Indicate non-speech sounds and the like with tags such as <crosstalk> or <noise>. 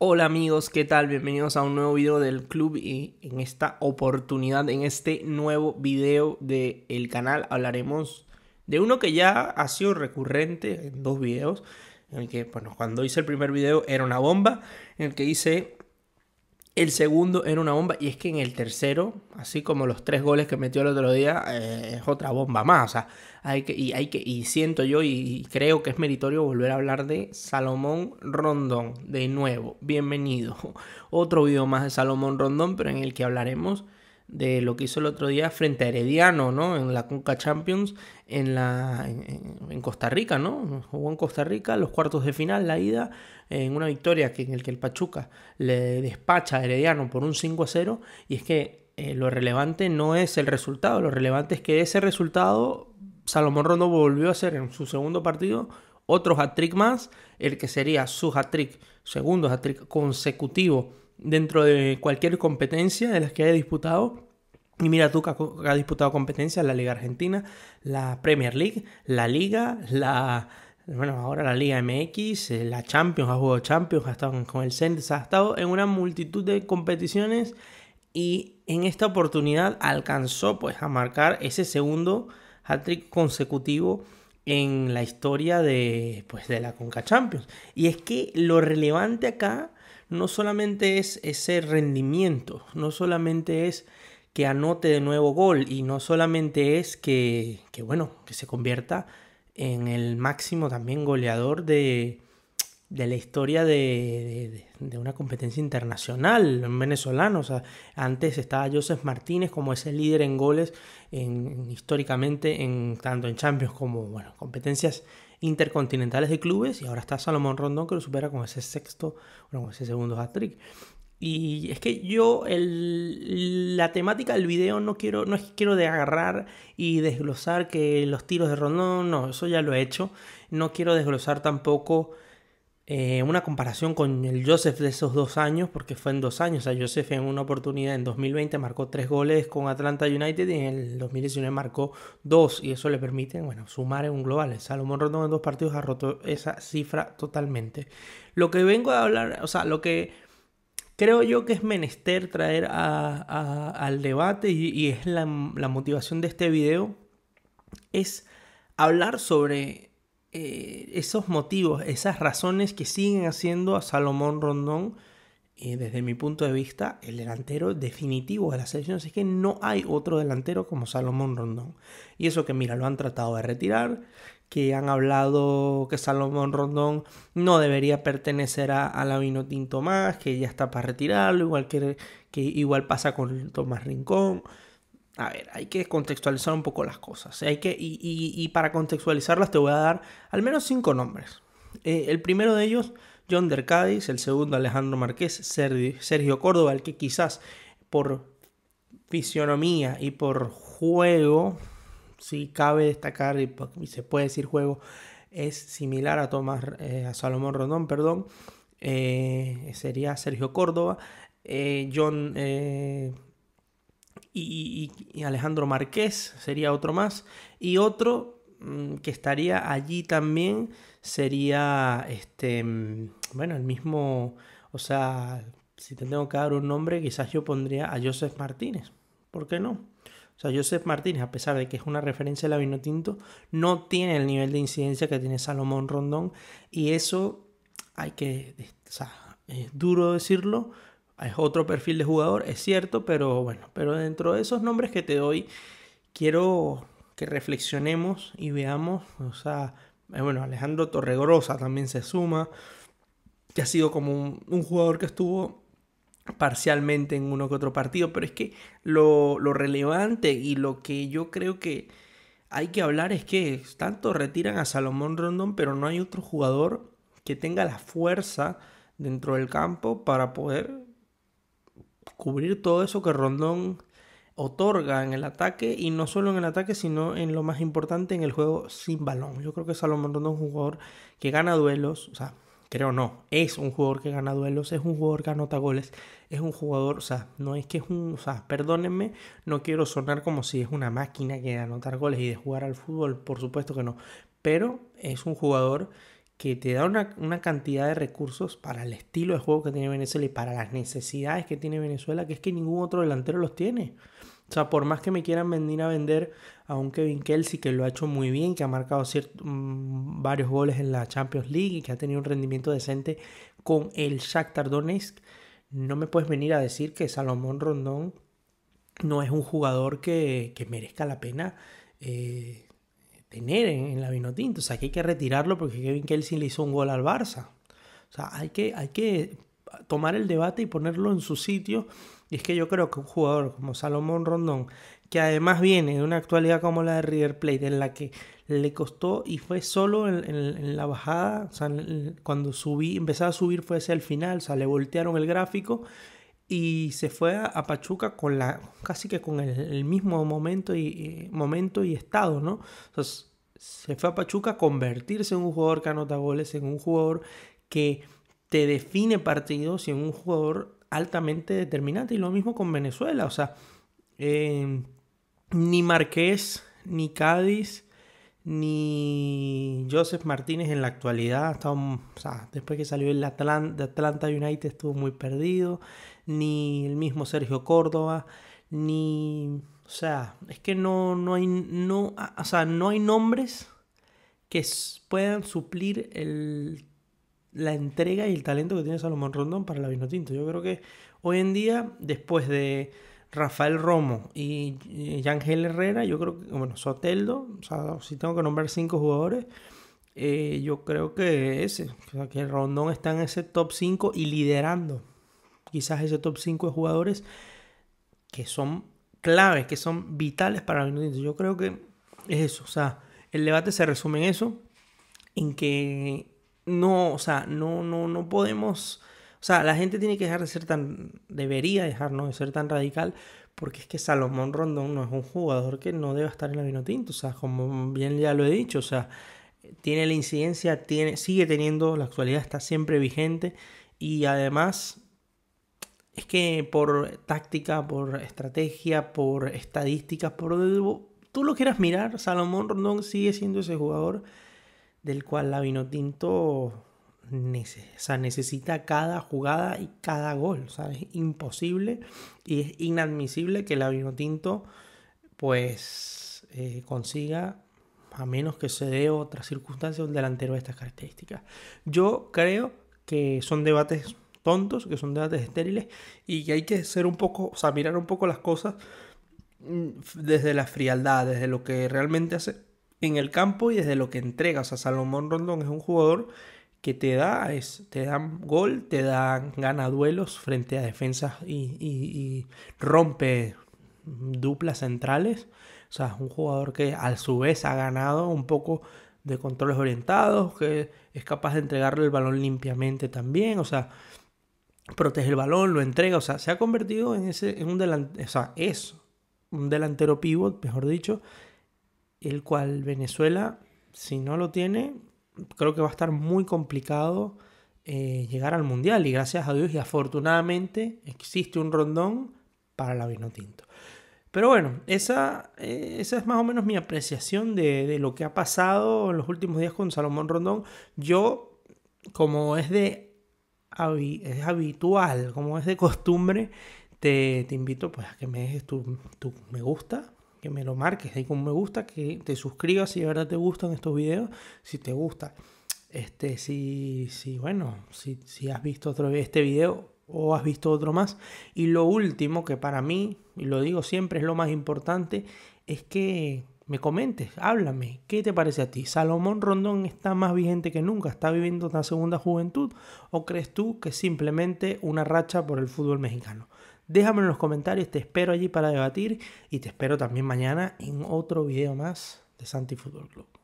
Hola amigos, ¿qué tal? Bienvenidos a un nuevo video del club y en esta oportunidad, en este nuevo video del canal hablaremos de uno que ya ha sido recurrente en dos videos, en el que, bueno, cuando hice el primer video era una bomba, en el que hice el segundo era una bomba. Y es que en el tercero, así como los tres goles que metió el otro día, eh, es otra bomba más. O sea, hay que, y, hay que, y siento yo y, y creo que es meritorio volver a hablar de Salomón Rondón. De nuevo, bienvenido. <laughs> Otro video más de Salomón Rondón, pero en el que hablaremos de lo que hizo el otro día frente a Herediano, ¿no? En la Conca Champions en, la, en, Costa Rica, ¿no? Jugó en Costa Rica los cuartos de final, la ida, en una victoria que, en el que el Pachuca le despacha a Herediano por un 5 0. Y es que eh, lo relevante no es el resultado, lo relevante es que ese resultado Salomón Rondo volvió a hacer en su segundo partido otro hat-trick más, el que sería su hat-trick, segundo hat-trick consecutivo dentro de cualquier competencia de las que haya disputado. Y mira tú que ha disputado competencias, la Liga Argentina, la Premier League, la Liga, la... Bueno, ahora la Liga MX, eh, la Champions, ha jugado Champions, ha estado con el Centers, ha estado en una multitud de competiciones y en esta oportunidad alcanzó pues a marcar ese segundo hat-trick consecutivo en la historia de, pues, de la Conca Champions. Y es que lo relevante acá no solamente es ese rendimiento, no solamente es que anote de nuevo gol y no solamente es que, bueno, que se convierta en el máximo también goleador de, de la historia de, una competencia internacional en venezolano. O sea, antes estaba Joseph Martínez como ese líder en goles en, históricamente, en, tanto en Champions como bueno, competencias intercontinentales de clubes y ahora está Salomón Rondón que lo supera con ese sexto, bueno, con ese segundo hat-trick. Y es que yo la temática del video no quiero no es que quiero de agarrar y desglosar que los tiros de Rondón, no, eso ya lo he hecho. No quiero desglosar tampoco eh, una comparación con el Joseph de esos dos años, porque fue en dos años. O sea, Joseph en una oportunidad en 2020 marcó tres goles con Atlanta United y en el 2019 marcó dos. Y eso le permite, bueno, sumar en un global. Salomón Rondón en dos partidos ha roto esa cifra totalmente. Lo que vengo a hablar, o sea, lo que creo yo que es menester traer al debate y, es la motivación de este video, es hablar sobre eh, esos motivos, esas razones que siguen haciendo a Salomón Rondón, eh, desde mi punto de vista, el delantero definitivo de la selección. es que no hay otro delantero como Salomón Rondón. Y eso que, mira, lo han tratado de retirar, que han hablado que Salomón Rondón no debería pertenecer a, la Vino Tinto más, que ya está para retirarlo, igual que, que igual pasa con Tomás Rincón a ver, hay que contextualizar un poco las cosas. ¿eh? Hay que, y, para contextualizarlas te voy a dar al menos cinco nombres. Eh, el primero de ellos, John Dercadis, el segundo Alejandro Márquez, Sergio Córdoba, el que quizás por fisionomía y por juego, si cabe destacar y, se puede decir juego, es similar a eh, a Salomón Rondón, perdón, sería Sergio Córdoba, John y, Alejandro Márquez sería otro más. Y otro mm, que estaría allí también sería, este, mm, bueno, el mismo, o sea, si te tengo que dar un nombre, quizás yo pondría a Joseph Martínez. ¿Por qué no? O sea, Joseph Martínez, a pesar de que es una referencia de la vino tinto, no tiene el nivel de incidencia que tiene Salomón Rondón. Y eso hay que, o sea, es duro decirlo, es otro perfil de jugador, es cierto, pero bueno, pero dentro de esos nombres que te doy, quiero que reflexionemos y veamos, o sea, eh, bueno, Alejandro Torregrosa también se suma, que ha sido como un, jugador que estuvo parcialmente en uno que otro partido, pero es que lo, lo, relevante y lo que yo creo que hay que hablar es que tanto retiran a Salomón Rondón, pero no hay otro jugador que tenga la fuerza dentro del campo para poder cubrir todo eso que Rondón otorga en el ataque y no solo en el ataque, sino en lo más importante, en el juego sin balón. Yo creo que Salomón Rondón es un jugador que gana duelos, o sea, creo no, es un jugador que gana duelos, es un jugador que anota goles, es un jugador, o sea, no es que es un, o sea, perdónenme, no quiero sonar como si es una máquina que de anotar goles y de jugar al fútbol, por supuesto que no, pero es un jugador que te da una, cantidad de recursos para el estilo de juego que tiene Venezuela y para las necesidades que tiene Venezuela, que es que ningún otro delantero los tiene. O sea, por más que me quieran venir a vender a un Kevin Kelsey que lo ha hecho muy bien, que ha marcado mm, varios goles en la Champions League y que ha tenido un rendimiento decente con el Shakhtar Donetsk, no me puedes venir a decir que Salomón Rondón no es un jugador que, merezca la pena eh, tener en, la Vinotinto. O sea, que hay que retirarlo porque Kevin Kelsey le hizo un gol al Barça. O sea, hay que, hay que tomar el debate y ponerlo en su sitio. Y es que yo creo que un jugador como Salomón Rondón, que además viene de una actualidad como la de River Plate, en la que le costó y fue solo en, la bajada, o sea, cuando subí, empezaba a subir fue hacia el final, o sea, le voltearon el gráfico y se fue a, Pachuca con la, casi que con el, mismo momento y, momento y estado, ¿no? se fue a Pachuca a convertirse en un jugador que anota goles, en un jugador que te define partidos y en un jugador altamente determinante. Y lo mismo con Venezuela, o sea, eh, ni Marqués, ni Cádiz, ni Joseph Martínez en la actualidad. o sea, después que salió el de Atlanta United estuvo muy perdido. Ni el mismo Sergio Córdoba. Ni. O sea, es que no, no hay. No, no hay nombres que puedan suplir el, la entrega y el talento que tiene Salomón Rondón para la Vinotinto. Yo creo que hoy en día, después de Rafael Romo y Yangel Herrera, yo creo que, bueno, Soteldo, o sea, si tengo que nombrar cinco jugadores, eh, yo creo que ese, o sea, que Rondón está en ese top 5 y liderando quizás ese top 5 de jugadores que son claves, que son vitales para el Yo creo que es eso, o sea, el debate se resume en eso, en que no, o sea, no, no, no podemos o sea, la gente tiene que dejar de ser tan, debería dejarnos de ser tan radical, porque es que Salomón Rondón no es un jugador que no deba estar en la Vinotinto, o sea, como bien ya lo he dicho, o sea, tiene la incidencia, tiene, sigue teniendo, la actualidad está siempre vigente y además es que por táctica, por estrategia, por estadísticas, por tú lo quieras mirar, Salomón Rondón sigue siendo ese jugador del cual la Vinotinto necesita cada jugada y cada gol. Es imposible y es inadmisible que el tinto pues eh, consiga, a menos que se dé otra circunstancia un delantero de estas características. Yo creo que son debates tontos, que son debates estériles y que hay que ser un poco, o sea, mirar un poco las cosas mm, desde la frialdad, desde lo que realmente hace en el campo y desde lo que entrega. O sea, Salomón Rondón es un jugador que te da es, te dan gol, te dan gana duelos frente a defensas y, rompe duplas centrales. O sea, es un jugador que a su vez ha ganado un poco de controles orientados, que es capaz de entregarle el balón limpiamente también. O sea, protege el balón, lo entrega. O sea, se ha convertido en, ese, un delantero, o sea, es un delantero pivot, mejor dicho, el cual Venezuela, si no lo tiene, creo que va a estar muy complicado eh, llegar al Mundial y gracias a Dios y afortunadamente existe un rondón para la tinto Pero bueno, esa, eh, esa es más o menos mi apreciación de, lo que ha pasado en los últimos días con Salomón Rondón. Yo, como es de es habitual, como es de costumbre, te, invito pues, a que me dejes tu, me gusta, que me lo marques ahí con me gusta, que te suscribas si de verdad te gustan estos videos, si te gusta. Este, si, si bueno, si, si has visto otro, este video o has visto otro más. Y lo último, que para mí, y lo digo siempre, es lo más importante, es que me comentes, háblame, ¿qué te parece a ti? ¿Salomón Rondón está más vigente que nunca? ¿Está viviendo una segunda juventud? ¿O crees tú que es simplemente una racha por el fútbol mexicano? Déjame en los comentarios, te espero allí para debatir y te espero también mañana en otro video más de Santi Fútbol Club.